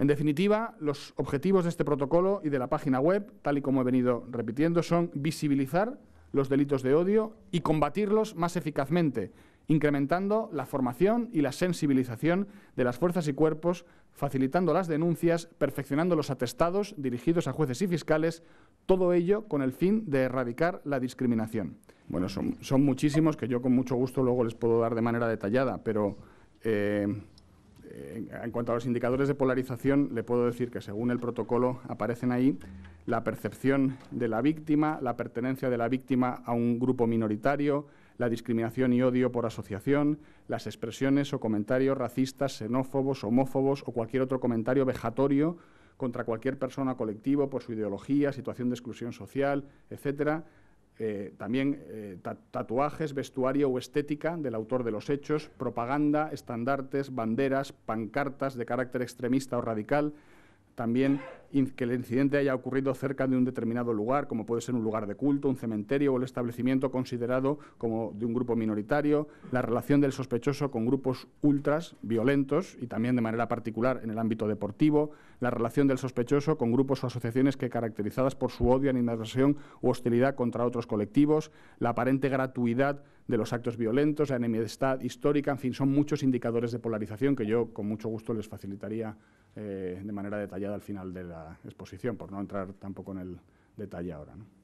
En definitiva, los objetivos de este protocolo y de la página web, tal y como he venido repitiendo, son visibilizar los delitos de odio y combatirlos más eficazmente, incrementando la formación y la sensibilización de las fuerzas y cuerpos, facilitando las denuncias, perfeccionando los atestados dirigidos a jueces y fiscales, todo ello con el fin de erradicar la discriminación. Bueno, son, muchísimos que yo con mucho gusto luego les puedo dar de manera detallada, pero... Eh, en cuanto a los indicadores de polarización, le puedo decir que según el protocolo aparecen ahí la percepción de la víctima, la pertenencia de la víctima a un grupo minoritario, la discriminación y odio por asociación, las expresiones o comentarios racistas, xenófobos, homófobos o cualquier otro comentario vejatorio contra cualquier persona o colectivo por su ideología, situación de exclusión social, etcétera, eh, también eh, tatuajes, vestuario o estética del autor de los hechos, propaganda, estandartes, banderas, pancartas de carácter extremista o radical, también que el incidente haya ocurrido cerca de un determinado lugar, como puede ser un lugar de culto, un cementerio o el establecimiento considerado como de un grupo minoritario, la relación del sospechoso con grupos ultras violentos y también de manera particular en el ámbito deportivo, la relación del sospechoso con grupos o asociaciones que caracterizadas por su odio, animadversión u hostilidad contra otros colectivos, la aparente gratuidad de los actos violentos, la enemistad histórica, en fin, son muchos indicadores de polarización que yo con mucho gusto les facilitaría eh, de manera detallada al final de la exposición, por no entrar tampoco en el detalle ahora. ¿no?